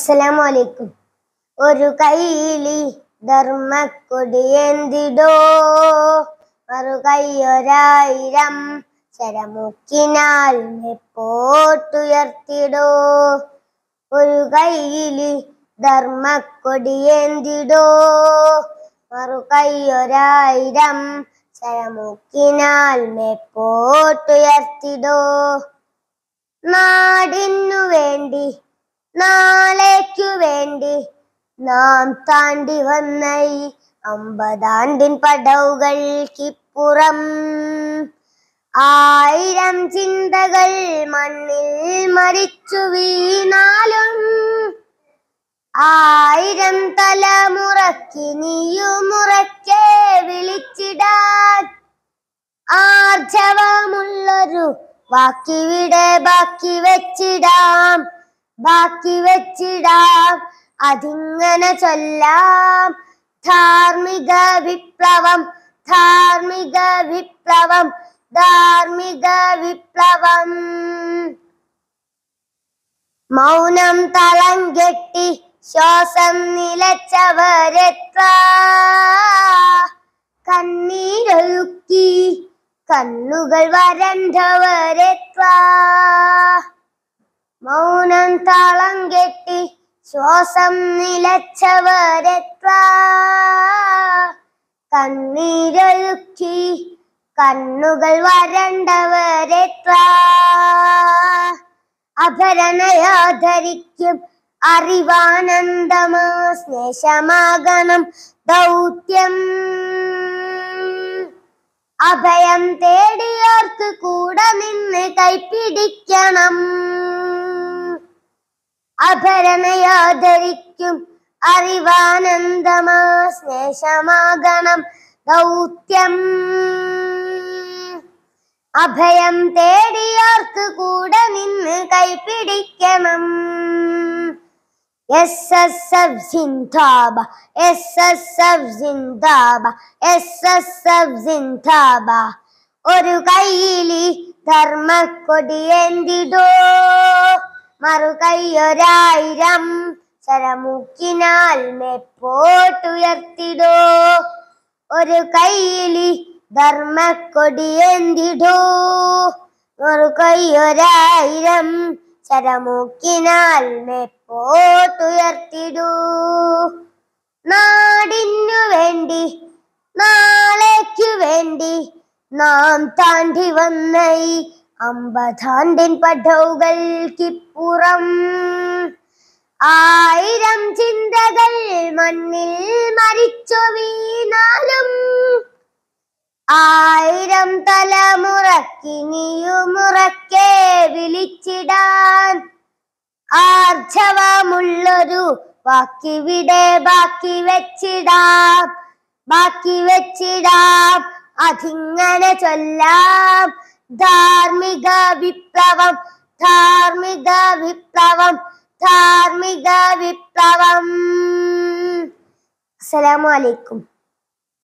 അസ്സലാമലൈക്കും ഒരു കൈലി ധർമ്മക്കൊടിയെന്തിടോ മറു കൈയൊരായിരം ശരമുക്കിനാൽ പോട്ടുയർത്തിടോ ഒരു കൈലി ധർമ്മക്കൊടിയെന്തിടോ മറു കൈയൊരായിരം ശരമുക്കിനാൽ പോട്ടുയർത്തിടോ നാടിനു വേണ്ടി നാ വേണ്ടി നാം താണ്ടി വന്ന അമ്പതാണ്ടിൻ പടവുകൾക്കിപ്പുറം ആയിരം ചിന്തകൾ മണ്ണിൽ മരിച്ചു വീണാലും ആയിരം തലമുറക്കിനിയും മുറക്കെ വിളിച്ചിടാൻ ആർജവമുള്ളൊരു വാക്കിവിടെ ബാക്കി വെച്ചിടാം ബാക്കി വച്ചിടാം അതിങ്ങനെ ചൊല്ലാം ധാർമ്മിക വിപ്ലവം ധാർമ്മിക വിപ്ലവം ധാർമ്മിക വിപ്ലവം മൗനം തളം കെട്ടി ശ്വാസം നിലച്ചവരെത്ര കണ്ണീരൊഴുക്കി കണ്ണുകൾ വരണ്ടവരെത്ര മൗനം താളം കെട്ടി ശ്വാസം നിലച്ചവരെത്ര കണ്ണീരൊഴുക്കി കണ്ണുകൾ വരണ്ടവരെത്ര അഭരണയാധരിക്കും അറിവാനന്ദമാ സ്നേഷമാകണം ദൗത്യം അഭയം തേടിയോർക്ക് കൂടെ നിന്ന് കൈപ്പിടിക്കണം അപരമയാദരിക്കും അറിവാനന്ദമാ സ്നേഷമാകണം ദൗത്യം അഭയം തേടിയാർക്ക് കൂടെ നിന്ന് കൈപിടിക്കണം എസ് എസ് എഫ് സിന്ധാബ എസ് എസ് എഫ് സിന്ധാബ എസ് എസ് എഫ് സിന്ധാബ ഒരു കയ്യിലി ധർമ്മക്കൊടിയേന്തിടോ മറുകൈയൊരായിരം ശരമുക്കിനാൽ മെപ്പോട്ടുയർത്തിടോ ഒരു കൈയിലി ധർമ്മക്കൊടിയെന്തിടോ മറുകൈയൊരായിരം ശരമുക്കിനാൽ മെപ്പോട്ടുയർത്തിടൂ നാടിനു വേണ്ടി നാളേക്കു വേണ്ടി നാം താണ്ടി വന്നൈ അമ്പതാണ്ടിൻ കിപ്പുറം ആയിരം ചിന്തകൾ മണ്ണിൽ മരിച്ചു വീണാലും ആയിരം തലമുറക്കിനിയുമുറക്കെ വിളിച്ചിടാൻ ആർജവമുള്ളൊരു ബാക്കിവിടെ ബാക്കി വെച്ചിടാം ബാക്കി വെച്ചിടാം അതിങ്ങനെ ചൊല്ലാം ധാർമ്മിക വിപ്ലവം ധാർമ്മിക വിപ്ലവം ധാർമ്മിക വിപ്ലവം അസ്സലാമു അലൈക്കും